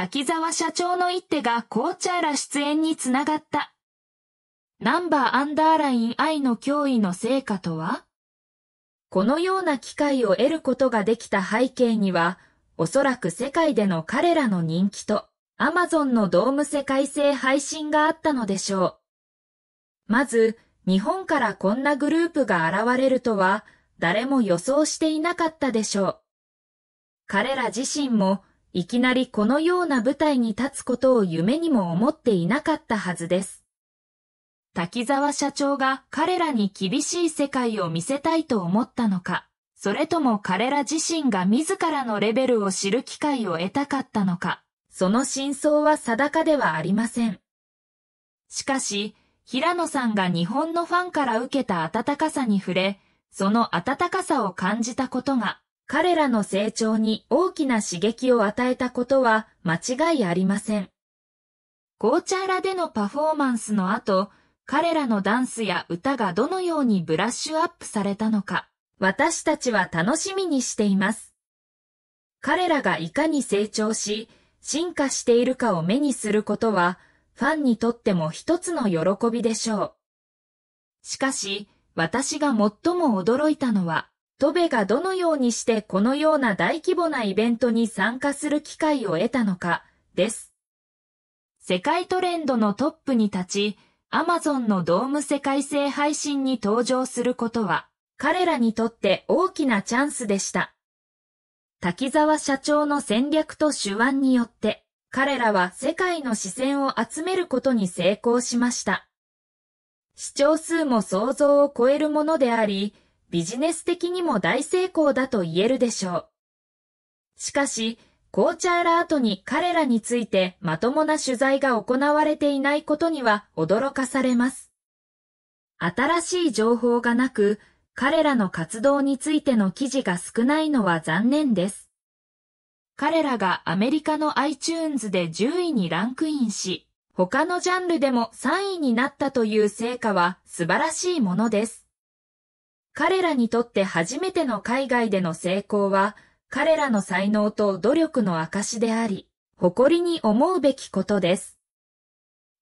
滝沢社長の一手が紅茶ら出演につながった。ナンバーアンダーライン I の脅威の成果とはこのような機会を得ることができた背景には、おそらく世界での彼らの人気と、アマゾンのドーム世界性配信があったのでしょう。まず、日本からこんなグループが現れるとは、誰も予想していなかったでしょう。彼ら自身も、いきなりこのような舞台に立つことを夢にも思っていなかったはずです。滝沢社長が彼らに厳しい世界を見せたいと思ったのか、それとも彼ら自身が自らのレベルを知る機会を得たかったのか、その真相は定かではありません。しかし、平野さんが日本のファンから受けた温かさに触れ、その温かさを感じたことが、彼らの成長に大きな刺激を与えたことは間違いありません。紅茶ラでのパフォーマンスの後、彼らのダンスや歌がどのようにブラッシュアップされたのか、私たちは楽しみにしています。彼らがいかに成長し、進化しているかを目にすることは、ファンにとっても一つの喜びでしょう。しかし、私が最も驚いたのは、戸部がどのようにしてこのような大規模なイベントに参加する機会を得たのか、です。世界トレンドのトップに立ち、アマゾンのドーム世界性配信に登場することは、彼らにとって大きなチャンスでした。滝沢社長の戦略と手腕によって、彼らは世界の視線を集めることに成功しました。視聴数も想像を超えるものであり、ビジネス的にも大成功だと言えるでしょう。しかし、コーチャーラートに彼らについてまともな取材が行われていないことには驚かされます。新しい情報がなく、彼らの活動についての記事が少ないのは残念です。彼らがアメリカの iTunes で10位にランクインし、他のジャンルでも3位になったという成果は素晴らしいものです。彼らにとって初めての海外での成功は、彼らの才能と努力の証であり、誇りに思うべきことです。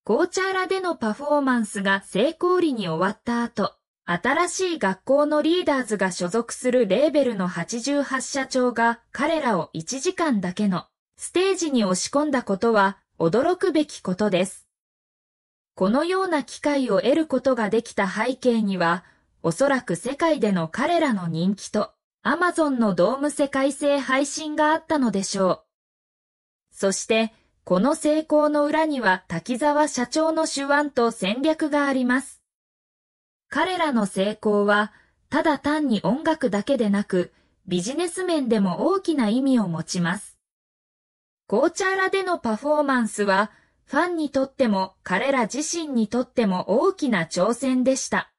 コーチャーラでのパフォーマンスが成功裏に終わった後、新しい学校のリーダーズが所属するレーベルの88社長が彼らを1時間だけのステージに押し込んだことは驚くべきことです。このような機会を得ることができた背景には、おそらく世界での彼らの人気と、アマゾンのドーム世界性配信があったのでしょう。そして、この成功の裏には滝沢社長の手腕と戦略があります。彼らの成功は、ただ単に音楽だけでなく、ビジネス面でも大きな意味を持ちます。紅茶らでのパフォーマンスは、ファンにとっても彼ら自身にとっても大きな挑戦でした。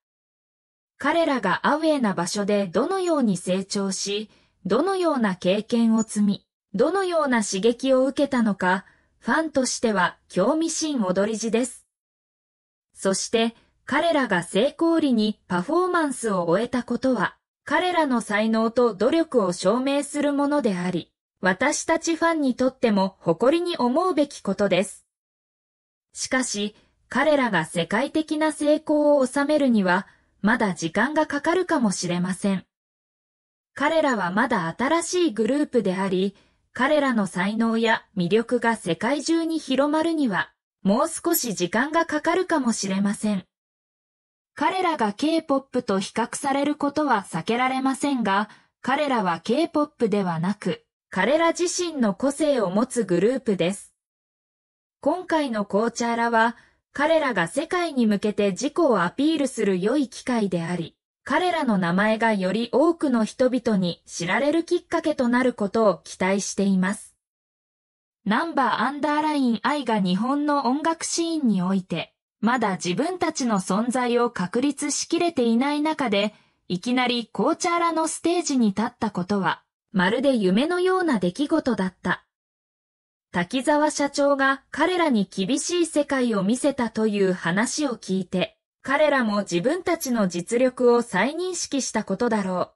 彼らがアウェーな場所でどのように成長し、どのような経験を積み、どのような刺激を受けたのか、ファンとしては興味深踊り地です。そして彼らが成功裏にパフォーマンスを終えたことは、彼らの才能と努力を証明するものであり、私たちファンにとっても誇りに思うべきことです。しかし、彼らが世界的な成功を収めるには、まだ時間がかかるかもしれません。彼らはまだ新しいグループであり、彼らの才能や魅力が世界中に広まるには、もう少し時間がかかるかもしれません。彼らが K-POP と比較されることは避けられませんが、彼らは K-POP ではなく、彼ら自身の個性を持つグループです。今回の紅茶らは、彼らが世界に向けて自己をアピールする良い機会であり、彼らの名前がより多くの人々に知られるきっかけとなることを期待しています。ナンバーアンダーライン愛が日本の音楽シーンにおいて、まだ自分たちの存在を確立しきれていない中で、いきなり紅茶ャーラのステージに立ったことは、まるで夢のような出来事だった。滝沢社長が彼らに厳しい世界を見せたという話を聞いて、彼らも自分たちの実力を再認識したことだろう。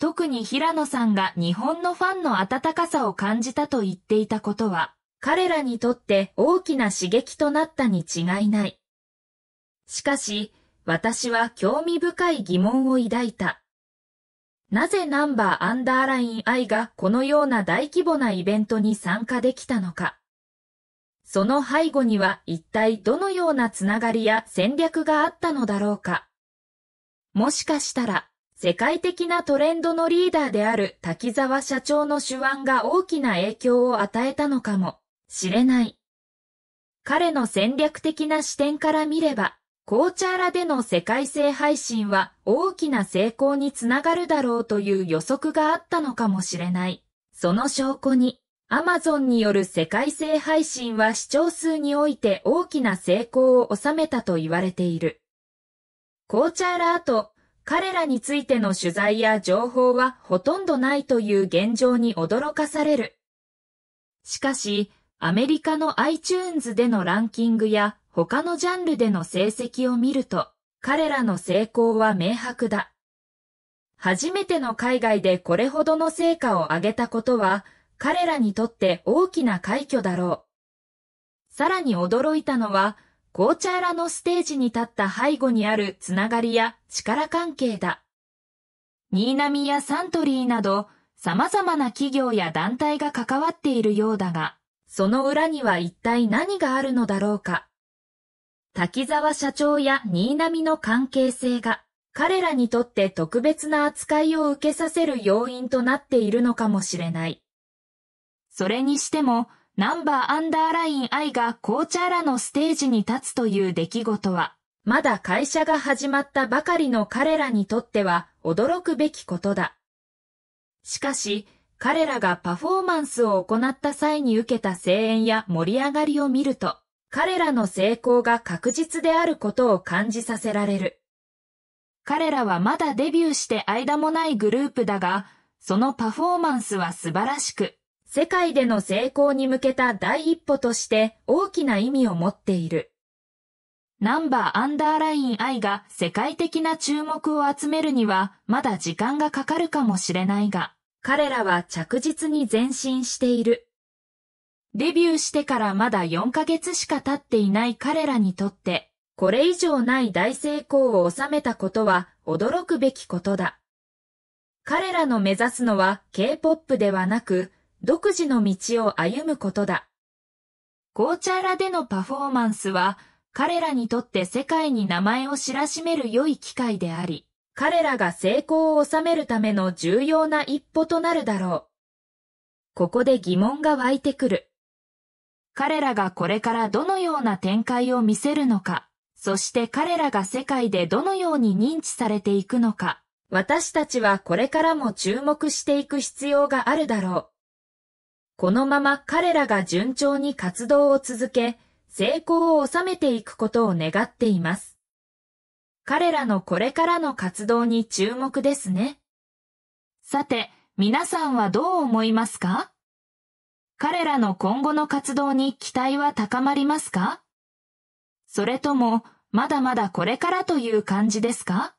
特に平野さんが日本のファンの温かさを感じたと言っていたことは、彼らにとって大きな刺激となったに違いない。しかし、私は興味深い疑問を抱いた。なぜナンバーアンダーライン I がこのような大規模なイベントに参加できたのか。その背後には一体どのようなつながりや戦略があったのだろうか。もしかしたら、世界的なトレンドのリーダーである滝沢社長の手腕が大きな影響を与えたのかもしれない。彼の戦略的な視点から見れば、コーチャーラでの世界性配信は大きな成功につながるだろうという予測があったのかもしれない。その証拠に、アマゾンによる世界性配信は視聴数において大きな成功を収めたと言われている。コーチャーラーと彼らについての取材や情報はほとんどないという現状に驚かされる。しかし、アメリカの iTunes でのランキングや他のジャンルでの成績を見ると、彼らの成功は明白だ。初めての海外でこれほどの成果を上げたことは、彼らにとって大きな快挙だろう。さらに驚いたのは、紅茶ラのステージに立った背後にあるつながりや力関係だ。新浪やサントリーなど、様々な企業や団体が関わっているようだが、その裏には一体何があるのだろうか。滝沢社長や新浪の関係性が、彼らにとって特別な扱いを受けさせる要因となっているのかもしれない。それにしても、ナンバーアンダーライン I が紅茶らのステージに立つという出来事は、まだ会社が始まったばかりの彼らにとっては驚くべきことだ。しかし、彼らがパフォーマンスを行った際に受けた声援や盛り上がりを見ると、彼らの成功が確実であることを感じさせられる。彼らはまだデビューして間もないグループだが、そのパフォーマンスは素晴らしく、世界での成功に向けた第一歩として大きな意味を持っている。ナンバーアンダーライン I が世界的な注目を集めるにはまだ時間がかかるかもしれないが、彼らは着実に前進している。デビューしてからまだ4ヶ月しか経っていない彼らにとって、これ以上ない大成功を収めたことは驚くべきことだ。彼らの目指すのは K-POP ではなく、独自の道を歩むことだ。紅茶らでのパフォーマンスは、彼らにとって世界に名前を知らしめる良い機会であり、彼らが成功を収めるための重要な一歩となるだろう。ここで疑問が湧いてくる。彼らがこれからどのような展開を見せるのか、そして彼らが世界でどのように認知されていくのか、私たちはこれからも注目していく必要があるだろう。このまま彼らが順調に活動を続け、成功を収めていくことを願っています。彼らのこれからの活動に注目ですね。さて、皆さんはどう思いますか彼らの今後の活動に期待は高まりますかそれとも、まだまだこれからという感じですか